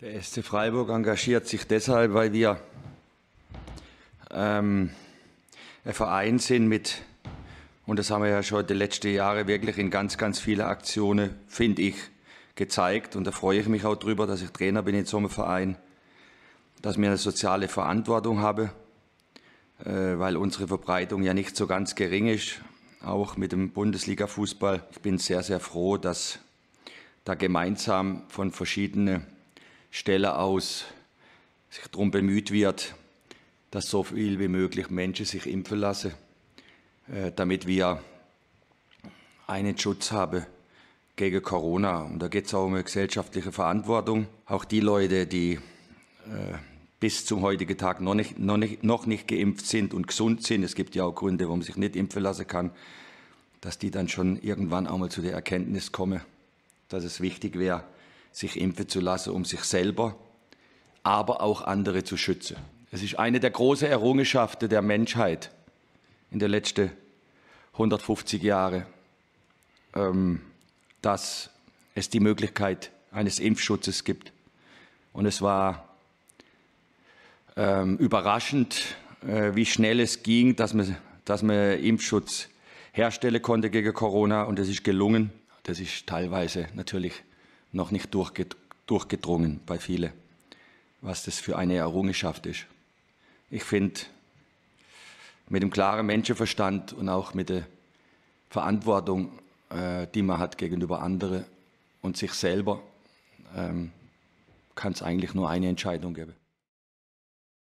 Der SC Freiburg engagiert sich deshalb, weil wir ähm, ein Verein sind mit, und das haben wir ja schon die letzten Jahre wirklich in ganz, ganz vielen Aktionen, finde ich, gezeigt. Und da freue ich mich auch drüber, dass ich Trainer bin in so einem Verein, dass wir eine soziale Verantwortung haben, äh, weil unsere Verbreitung ja nicht so ganz gering ist, auch mit dem Bundesliga-Fußball. Ich bin sehr, sehr froh, dass da gemeinsam von verschiedenen Stelle aus sich darum bemüht wird, dass so viel wie möglich Menschen sich impfen lassen, äh, damit wir einen Schutz haben gegen Corona. Und da geht es auch um eine gesellschaftliche Verantwortung. Auch die Leute, die äh, bis zum heutigen Tag noch nicht, noch, nicht, noch nicht geimpft sind und gesund sind, es gibt ja auch Gründe, warum man sich nicht impfen lassen kann, dass die dann schon irgendwann auch mal zu der Erkenntnis kommen, dass es wichtig wäre, sich impfen zu lassen, um sich selber, aber auch andere zu schützen. Es ist eine der großen Errungenschaften der Menschheit in den letzten 150 Jahren, ähm, dass es die Möglichkeit eines Impfschutzes gibt. Und es war ähm, überraschend, äh, wie schnell es ging, dass man, dass man Impfschutz herstellen konnte gegen Corona. Und es ist gelungen. Das ist teilweise natürlich noch nicht durchgedrungen bei vielen, was das für eine Errungenschaft ist. Ich finde, mit dem klaren Menschenverstand und auch mit der Verantwortung, äh, die man hat gegenüber anderen und sich selber, ähm, kann es eigentlich nur eine Entscheidung geben.